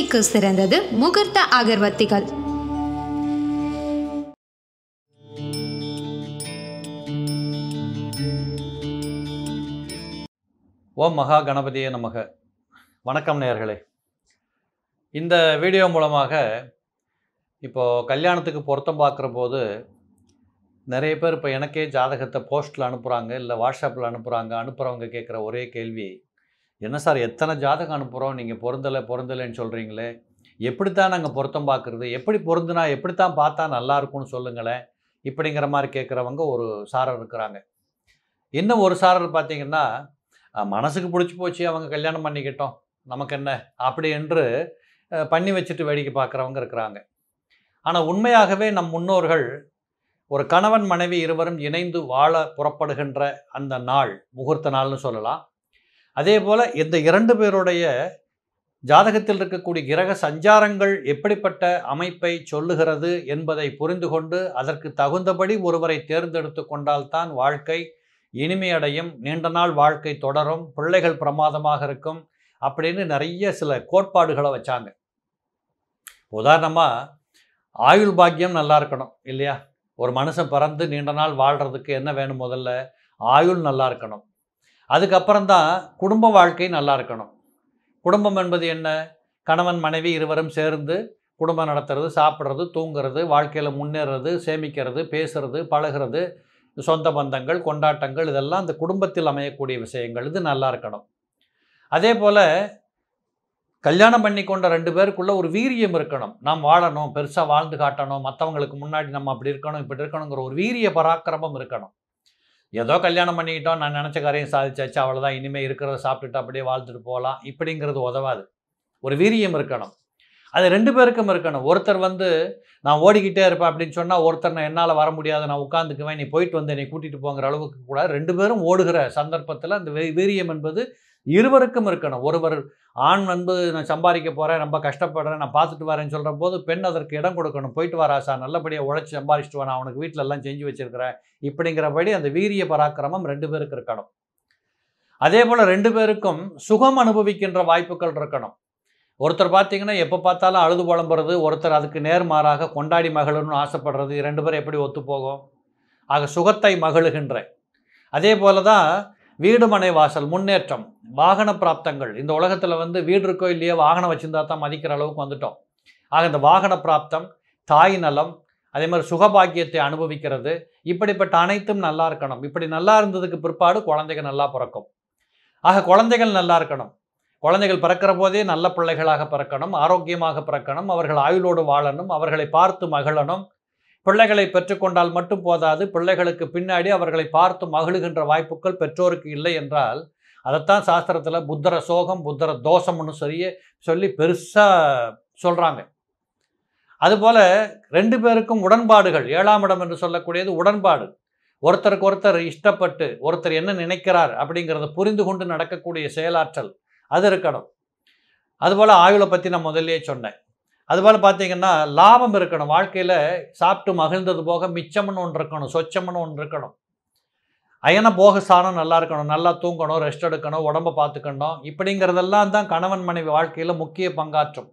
சிகிச்சைக்கு சிறந்தது முகூர்த்த அகர்வத்திகள் ஓம் மகா கணபதியே நமக வணக்கம் நேர்களே இந்த வீடியோ மூலமாக இப்போது கல்யாணத்துக்கு பொருத்தம் பார்க்குற போது நிறைய பேர் இப்போ எனக்கே ஜாதகத்தை போஸ்ட்டில் அனுப்புகிறாங்க இல்லை வாட்ஸ்அப்பில் அனுப்புகிறாங்க அனுப்புகிறவங்க கேட்குற ஒரே கேள்வி என்ன சார் எத்தனை ஜாதகம் அனுப்புகிறோம் நீங்கள் பொருந்தலை பொருந்தலைன்னு சொல்கிறீங்களே எப்படித்தான் நாங்கள் பொருத்தம் பார்க்குறது எப்படி பொருந்துனா எப்படித்தான் பார்த்தா நல்லாயிருக்கும்னு சொல்லுங்களேன் இப்படிங்கிற மாதிரி கேட்குறவங்க ஒரு சாரர் இருக்கிறாங்க இன்னும் ஒரு சாரர் பார்த்தீங்கன்னா மனசுக்கு பிடிச்சி போச்சு அவங்க கல்யாணம் பண்ணிக்கிட்டோம் நமக்கு என்ன அப்படி என்று பண்ணி வச்சுட்டு வேடிக்கை பார்க்குறவங்க இருக்கிறாங்க ஆனால் உண்மையாகவே நம் முன்னோர்கள் ஒரு கணவன் மனைவி இருவரும் இணைந்து வாழ புறப்படுகின்ற அந்த நாள் முகூர்த்த நாள்னு சொல்லலாம் அதே போல் இந்த இரண்டு பேருடைய ஜாதகத்தில் இருக்கக்கூடிய கிரக சஞ்சாரங்கள் எப்படிப்பட்ட அமைப்பை சொல்லுகிறது என்பதை புரிந்து கொண்டு அதற்கு தகுந்தபடி ஒருவரை தேர்ந்தெடுத்து கொண்டால்தான் வாழ்க்கை இனிமையடையும் நீண்ட நாள் வாழ்க்கை தொடரும் பிள்ளைகள் பிரமாதமாக இருக்கும் அப்படின்னு நிறைய சில கோட்பாடுகளை வச்சாங்க உதாரணமாக ஆயுள் பாக்கியம் நல்லா இருக்கணும் இல்லையா ஒரு மனுஷன் பிறந்து நீண்ட நாள் வாழ்கிறதுக்கு என்ன வேணும் முதல்ல ஆயுள் நல்லா இருக்கணும் அதுக்கப்புறம் தான் குடும்ப வாழ்க்கை நல்லா இருக்கணும் குடும்பம் என்பது என்ன கணவன் மனைவி இருவரும் சேர்ந்து குடும்பம் நடத்துறது சாப்பிட்றது தூங்கிறது வாழ்க்கையில் முன்னேறது சேமிக்கிறது பேசுறது பழகிறது சொந்த பந்தங்கள் கொண்டாட்டங்கள் இதெல்லாம் அந்த குடும்பத்தில் அமையக்கூடிய விஷயங்கள் இது நல்லா இருக்கணும் அதே போல் கல்யாணம் பண்ணி கொண்ட ரெண்டு பேருக்குள்ளே ஒரு வீரியம் இருக்கணும் நாம் வாழணும் பெருசாக வாழ்ந்து காட்டணும் மற்றவங்களுக்கு முன்னாடி நம்ம அப்படி இருக்கணும் இப்படி இருக்கணுங்கிற ஒரு வீரிய பராக்கிரமம் இருக்கணும் ஏதோ கல்யாணம் பண்ணிக்கிட்டோம் நான் நினச்ச காரியம் சாதிச்சாச்சு அவ்வளோதான் இனிமேல் இருக்கிறத சாப்பிட்டுட்டு அப்படியே வாழ்த்துட்டு போகலாம் இப்படிங்கிறது உதவாது ஒரு வீரியம் இருக்கணும் அது ரெண்டு பேருக்கும் இருக்கணும் ஒருத்தர் வந்து நான் ஓடிக்கிட்டே இருப்பேன் அப்படின்னு சொன்னால் ஒருத்தர் நான் என்னால் வர முடியாது நான் உட்காந்துக்குவேன் நீ போயிட்டு வந்து என்னை கூட்டிகிட்டு போங்கிற அளவுக்கு கூட ரெண்டு பேரும் ஓடுகிற சந்தர்ப்பத்தில் அந்த வீரியம் என்பது இருவருக்கும் இருக்கணும் ஒருவர் ஆண் வந்து நான் சம்பாதிக்க போகிறேன் ரொம்ப கஷ்டப்படுறேன் நான் பார்த்துட்டு வரேன்னு சொல்கிற போது பெண் அதற்கு இடம் கொடுக்கணும் போயிட்டு சார் நல்லபடியாக உழைச்சி சம்பாதிச்சுட்டு வரேன் அவனுக்கு வீட்டில் எல்லாம் செஞ்சு வச்சுருக்கிறேன் இப்படிங்கிறபடி அந்த வீரிய பராக்கிரமம் ரெண்டு பேருக்கு இருக்கணும் அதே போல் ரெண்டு பேருக்கும் சுகம் அனுபவிக்கின்ற வாய்ப்புகள் இருக்கணும் ஒருத்தர் பார்த்தீங்கன்னா எப்போ பார்த்தாலும் அழுது புலம்புறது ஒருத்தர் அதுக்கு நேர்மாறாக கொண்டாடி மகளுன்னு ஆசைப்படுறது ரெண்டு பேரும் எப்படி ஒத்து போகும் ஆக சுகத்தை மகளுகின்ற அதே போல தான் வீடு வாசல் முன்னேற்றம் வாகன பிராப்தங்கள் இந்த உலகத்தில் வந்து வீடு இருக்கோ இல்லையோ வாகனம் வச்சுருந்தா தான் மதிக்கிற அளவுக்கு வந்துட்டோம் ஆக இந்த வாகன பிராப்தம் தாய் நலம் அதே மாதிரி சுகபாக்கியத்தை அனுபவிக்கிறது இப்படிப்பட்ட அனைத்தும் நல்லா இருக்கணும் இப்படி நல்லா இருந்ததுக்கு பிற்பாடு குழந்தைகள் நல்லா பிறக்கும் ஆக குழந்தைகள் நல்லா இருக்கணும் குழந்தைகள் பிறக்கிற போதே நல்ல பிள்ளைகளாக பிறக்கணும் ஆரோக்கியமாக பிறக்கணும் அவர்கள் ஆயுளோடு வாழணும் அவர்களை பார்த்து மகிழணும் பிள்ளைகளை பெற்றுக்கொண்டால் மட்டும் போதாது பிள்ளைகளுக்கு பின்னாடி அவர்களை பார்த்து மகிழுகின்ற வாய்ப்புகள் பெற்றோருக்கு இல்லை என்றால் அதைத்தான் சாஸ்திரத்தில் புத்தர சோகம் புத்தர தோஷம்னு சொல்லி சொல்லி பெருசாக சொல்கிறாங்க அதுபோல் ரெண்டு பேருக்கும் உடன்பாடுகள் ஏழாம் இடம் என்று சொல்லக்கூடியது உடன்பாடு ஒருத்தருக்கு ஒருத்தர் இஷ்டப்பட்டு ஒருத்தர் என்ன நினைக்கிறார் அப்படிங்கிறத புரிந்து கொண்டு நடக்கக்கூடிய செயலாற்றல் அது இருக்கணும் அதுபோல் ஆயுளை பற்றி நான் முதல்லே சொன்னேன் அதுபோல் பார்த்தீங்கன்னா லாபம் இருக்கணும் வாழ்க்கையில் சாப்பிட்டு மகிழ்ந்தது போக மிச்சம்னு ஒன்று இருக்கணும் சொச்சம்னு ஒன்று இருக்கணும் அயன போக சாணம் நல்லா இருக்கணும் நல்லா தூங்கணும் ரெஸ்ட் எடுக்கணும் உடம்பை பார்த்துக்கணும் இப்படிங்கிறதெல்லாம் தான் கணவன் மனைவி வாழ்க்கையில் முக்கிய பங்காற்றும்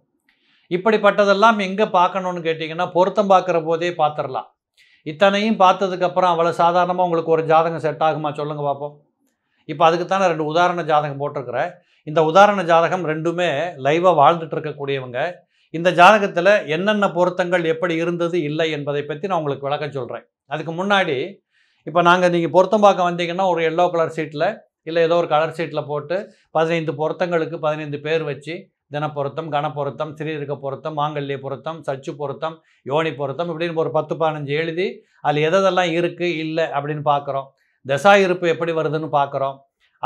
இப்படிப்பட்டதெல்லாம் எங்கே பார்க்கணுன்னு கேட்டிங்கன்னா பொருத்தம் பார்க்குற போதே பார்த்துடலாம் இத்தனையும் பார்த்ததுக்கப்புறம் அவ்வளோ சாதாரணமாக உங்களுக்கு ஒரு ஜாதகம் செட் ஆகுமா சொல்லுங்கள் பார்ப்போம் இப்போ அதுக்கு தானே ரெண்டு உதாரண ஜாதகம் போட்டிருக்கிறேன் இந்த உதாரண ஜாதகம் ரெண்டுமே லைவாக வாழ்ந்துட்டு இருக்கக்கூடியவங்க இந்த ஜாதகத்தில் என்னென்ன பொருத்தங்கள் எப்படி இருந்தது இல்லை என்பதை பற்றி நான் உங்களுக்கு விளக்க சொல்கிறேன் அதுக்கு முன்னாடி இப்போ நாங்கள் நீங்கள் பொருத்தம் பார்க்க வந்தீங்கன்னா ஒரு எல்லோ கலர் சீட்டில் இல்லை ஏதோ ஒரு கலர் சீட்டில் போட்டு பதினைந்து பொருத்தங்களுக்கு பதினைந்து பேர் வச்சு தினப்பொருத்தம் பொருத்தம் சிறீரக பொருத்தம் மாங்கல்ய பொருத்தம் சச்சு பொருத்தம் யோனி பொருத்தம் இப்படின்னு ஒரு பத்து பதினஞ்சு எழுதி அதில் எதெல்லாம் இருக்குது இல்லை அப்படின்னு பார்க்குறோம் தசா இருப்பு எப்படி வருதுன்னு பார்க்குறோம்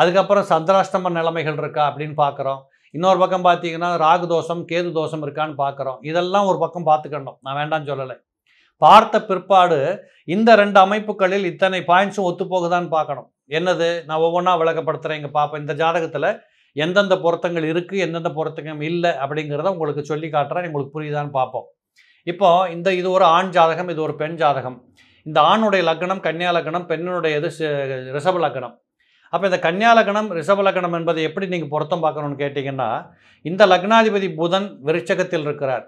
அதுக்கப்புறம் சந்திராஷ்டம நிலைமைகள் இருக்கா அப்படின்னு பார்க்குறோம் இன்னொரு பக்கம் பார்த்தீங்கன்னா ராகு தோஷம் கேது தோஷம் இருக்கான்னு பார்க்குறோம் இதெல்லாம் ஒரு பக்கம் பார்த்துக்கணும் நான் வேண்டாம்னு சொல்லலை பார்த்த பிற்பாடு இந்த ரெண்டு அமைப்புகளில் இத்தனை பாயிண்ட்ஸும் ஒத்துப்போகுதான்னு பார்க்கணும் என்னது நான் ஒவ்வொன்றா விளக்கப்படுத்துகிறேன் இங்கே பார்ப்பேன் இந்த ஜாதகத்தில் எந்தெந்த பொருத்தங்கள் இருக்குது எந்தெந்த பொருத்தங்கள் இல்லை அப்படிங்கிறத உங்களுக்கு சொல்லி காட்டுறேன் உங்களுக்கு புரியுதான்னு பார்ப்போம் இப்போ இந்த இது ஒரு ஆண் ஜாதகம் இது ஒரு பெண் ஜாதகம் இந்த ஆணுடைய லக்னம் கன்னியா லக்னம் பெண்ணுடைய இது ரிஷப லக்னம் அப்போ இந்த கன்னியா லக்னம் ரிஷப லக்னம் என்பதை எப்படி நீங்கள் பொருத்தம் பார்க்கணும்னு கேட்டிங்கன்னா இந்த லக்னாதிபதி புதன் விருட்சகத்தில் இருக்கிறார்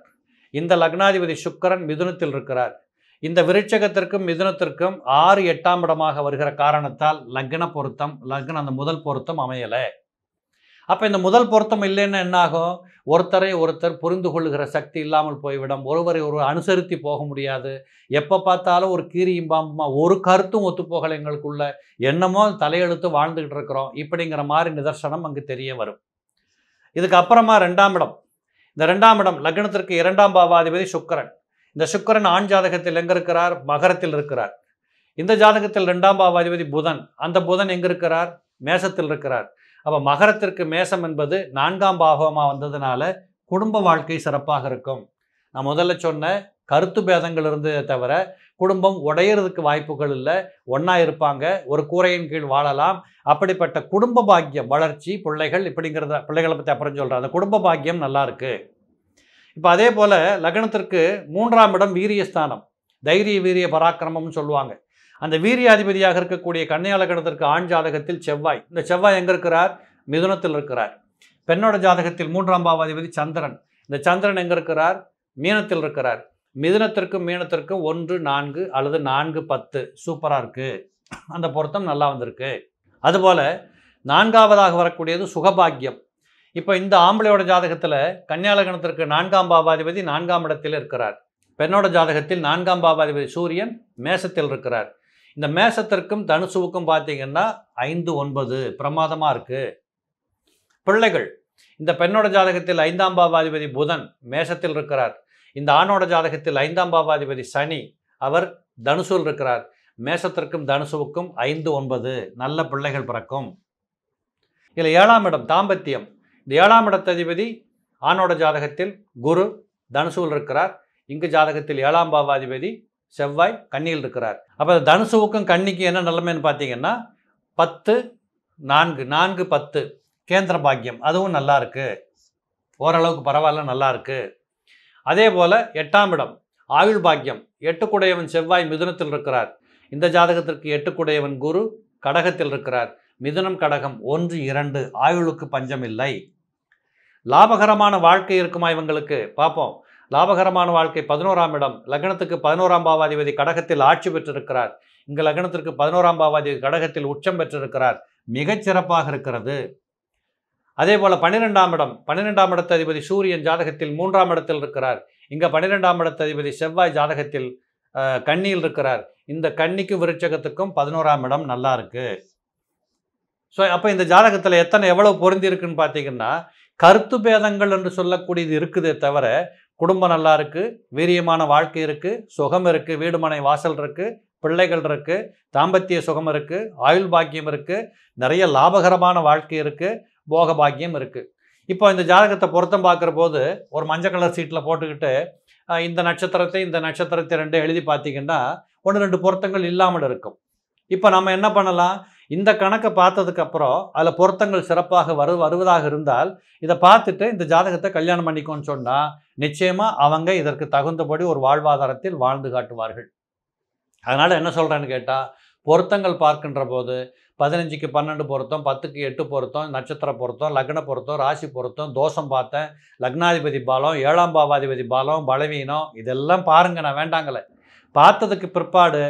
இந்த லக்னாதிபதி சுக்கரன் மிதுனத்தில் இருக்கிறார் இந்த விருட்சகத்திற்கும் மிதுனத்திற்கும் ஆறு எட்டாம் இடமாக வருகிற காரணத்தால் லக்ன பொருத்தம் லக்னம் அந்த முதல் பொருத்தம் அமையலை அப்போ இந்த முதல் பொருத்தம் இல்லைன்னு என்னாகும் ஒருத்தரை ஒருத்தர் புரிந்து கொள்கிற சக்தி இல்லாமல் போய்விடும் ஒருவரை ஒருவர் அனுசரித்து போக முடியாது எப்போ பார்த்தாலும் ஒரு கீரியும் பாம்புமா ஒரு கருத்தும் ஒத்துப்போகலை எங்களுக்குள்ள என்னமோ தலையெழுத்து வாழ்ந்துக்கிட்டு இருக்கிறோம் இப்படிங்கிற மாதிரி நிதர்சனம் அங்கு தெரிய வரும் இதுக்கப்புறமா ரெண்டாம் இடம் இந்த ரெண்டாம் இடம் லக்னத்திற்கு இரண்டாம் பாவாதிபதி சுக்கரன் இந்த சுக்கரன் ஆண் ஜாதகத்தில் எங்கே இருக்கிறார் மகரத்தில் இருக்கிறார் இந்த ஜாதகத்தில் ரெண்டாம் பாவாதிபதி புதன் அந்த புதன் எங்கே இருக்கிறார் மேசத்தில் இருக்கிறார் அப்போ மகரத்திற்கு மேசம் என்பது நான்காம் பாகமாக வந்ததுனால குடும்ப வாழ்க்கை சிறப்பாக இருக்கும் நான் முதல்ல சொன்ன கருத்து பேதங்கள் இருந்ததே தவிர குடும்பம் உடையிறதுக்கு வாய்ப்புகள் இல்லை ஒன்றா இருப்பாங்க ஒரு கூரையின் கீழ் வாழலாம் அப்படிப்பட்ட குடும்ப பாக்கியம் வளர்ச்சி பிள்ளைகள் இப்படிங்கிறத பிள்ளைகளை பற்றி அப்புறம் சொல்கிறேன் அந்த குடும்ப பாக்கியம் நல்லா இப்போ அதே போல் லக்னத்திற்கு மூன்றாம் இடம் வீரியஸ்தானம் தைரிய வீரிய பராக்கிரமம்னு சொல்லுவாங்க அந்த வீரியாதிபதியாக இருக்கக்கூடிய கண்ணையாள கணத்திற்கு ஆண் ஜாதகத்தில் செவ்வாய் இந்த செவ்வாய் எங்கே இருக்கிறார் மிதுனத்தில் இருக்கிறார் பெண்ணோட ஜாதகத்தில் மூன்றாம் பாவாதிபதி சந்திரன் இந்த சந்திரன் எங்கே இருக்கிறார் மீனத்தில் இருக்கிறார் மிதுனத்திற்கும் மீனத்திற்கும் ஒன்று நான்கு அல்லது நான்கு பத்து சூப்பராக இருக்குது அந்த பொருத்தம் நல்லா வந்திருக்கு அதுபோல் நான்காவதாக வரக்கூடியது சுகபாக்கியம் இப்போ இந்த ஆம்பளையோட ஜாதகத்தில் கன்னியாலகணத்திற்கு நான்காம் பாவாதிபதி நான்காம் இடத்தில் இருக்கிறார் பெண்ணோட ஜாதகத்தில் நான்காம் பாவாதிபதி சூரியன் மேசத்தில் இருக்கிறார் இந்த மேசத்திற்கும் தனுசுவுக்கும் பார்த்தீங்கன்னா ஐந்து ஒன்பது பிரமாதமாக இருக்குது பிள்ளைகள் இந்த பெண்ணோட ஜாதகத்தில் ஐந்தாம் பாவாதிபதி புதன் மேசத்தில் இருக்கிறார் இந்த ஆணோட ஜாதகத்தில் ஐந்தாம் பாவாதிபதி சனி அவர் தனுசுவில் இருக்கிறார் மேசத்திற்கும் தனுசுவுக்கும் ஐந்து ஒன்பது நல்ல பிள்ளைகள் பிறக்கும் இதில் ஏழாம் இடம் தாம்பத்தியம் இந்த ஏழாம் இடத்ததிபதி ஆணோட ஜாதகத்தில் குரு தனுசுவில் இருக்கிறார் இங்கு ஜாதகத்தில் ஏழாம் பாவாதிபதி செவ்வாய் கண்ணியில் இருக்கிறார் அப்போ தனுசுவுக்கும் கன்னிக்கும் என்ன நிலைமைன்னு பார்த்தீங்கன்னா பத்து நான்கு நான்கு பத்து கேந்திர பாக்கியம் அதுவும் நல்லா இருக்குது ஓரளவுக்கு பரவாயில்ல நல்லா இருக்குது அதே போல் எட்டாம் இடம் ஆயுள் பாக்கியம் எட்டுக்குடையவன் செவ்வாய் மிதுனத்தில் இருக்கிறார் இந்த ஜாதகத்திற்கு எட்டுக்குடையவன் குரு கடகத்தில் இருக்கிறார் மிதுனம் கடகம் ஒன்று இரண்டு ஆயுளுக்கு பஞ்சம் இல்லை லாபகரமான வாழ்க்கை இருக்குமா இவங்களுக்கு பார்ப்போம் லாபகரமான வாழ்க்கை பதினோராம் இடம் லக்னத்துக்கு பதினோராம் பாவாதிபதி கடகத்தில் ஆட்சி பெற்றிருக்கிறார் இங்கு லக்னத்திற்கு பதினோராம் பாவாதிபதி கடகத்தில் உச்சம் பெற்றிருக்கிறார் மிகச்சிறப்பாக இருக்கிறது அதே போல பன்னிரெண்டாம் இடம் பன்னிரெண்டாம் இடத்து அதிபதி சூரியன் ஜாதகத்தில் மூன்றாம் இடத்தில் இருக்கிறார் இங்கே பன்னிரெண்டாம் இடத்து அதிபதி செவ்வாய் ஜாதகத்தில் கண்ணியில் இருக்கிறார் இந்த கன்னிக்கும் விருட்சகத்துக்கும் பதினோராம் இடம் நல்லா இருக்கு ஸோ அப்போ இந்த ஜாதகத்தில் எத்தனை எவ்வளோ பொருந்தி இருக்குன்னு பார்த்தீங்கன்னா கருத்து பேதங்கள் என்று சொல்லக்கூடியது இருக்குதே தவிர குடும்பம் நல்லா இருக்குது வீரியமான வாழ்க்கை இருக்குது சுகம் இருக்குது வீடுமனை வாசல் இருக்குது பிள்ளைகள் இருக்குது தாம்பத்திய சுகம் இருக்குது ஆயுள் பாக்கியம் இருக்குது நிறைய லாபகரமான வாழ்க்கை இருக்குது போக பாக்கியம் இருக்குது இப்போ இந்த ஜாதகத்தை பொருத்தம் பார்க்குற போது ஒரு மஞ்சள் கலர் சீட்டில் போட்டுக்கிட்டு இந்த நட்சத்திரத்தை இந்த நட்சத்திரத்தை ரெண்டு எழுதி பார்த்தீங்கன்னா ஒன்று ரெண்டு பொருத்தங்கள் இல்லாமல் இருக்கும் இப்போ நம்ம என்ன பண்ணலாம் இந்த கணக்கை பார்த்ததுக்கப்புறம் அதில் பொருத்தங்கள் சிறப்பாக வரு வருவதாக இருந்தால் இதை பார்த்துட்டு இந்த ஜாதகத்தை கல்யாணம் பண்ணிக்கோன்னு சொன்னால் நிச்சயமாக அவங்க இதற்கு தகுந்தபடி ஒரு வாழ்வாதாரத்தில் வாழ்ந்து காட்டுவார்கள் அதனால் என்ன சொல்கிறேன்னு கேட்டால் பொருத்தங்கள் பார்க்கின்ற போது பதினஞ்சுக்கு பன்னெண்டு பொருத்தம் பத்துக்கு எட்டு பொருத்தம் நட்சத்திர பொருத்தம் லக்ன பொருத்தம் ராசி பொருத்தம் தோஷம் பார்த்தேன் லக்னாதிபதி பாலம் ஏழாம் பாவாதிபதி பாலம் பலவீனம் இதெல்லாம் பாருங்க நான் வேண்டாங்களே பார்த்ததுக்கு பிற்பாடு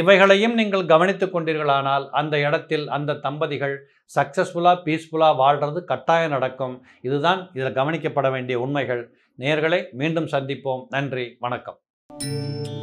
இவைகளையும் நீங்கள் கவனித்து கொண்டீர்களானால் அந்த இடத்தில் அந்த தம்பதிகள் சக்ஸஸ்ஃபுல்லாக பீஸ்ஃபுல்லாக வாழ்கிறது கட்டாயம் நடக்கும் இதுதான் இதில் கவனிக்கப்பட வேண்டிய உண்மைகள் நேர்களை மீண்டும் சந்திப்போம் நன்றி வணக்கம்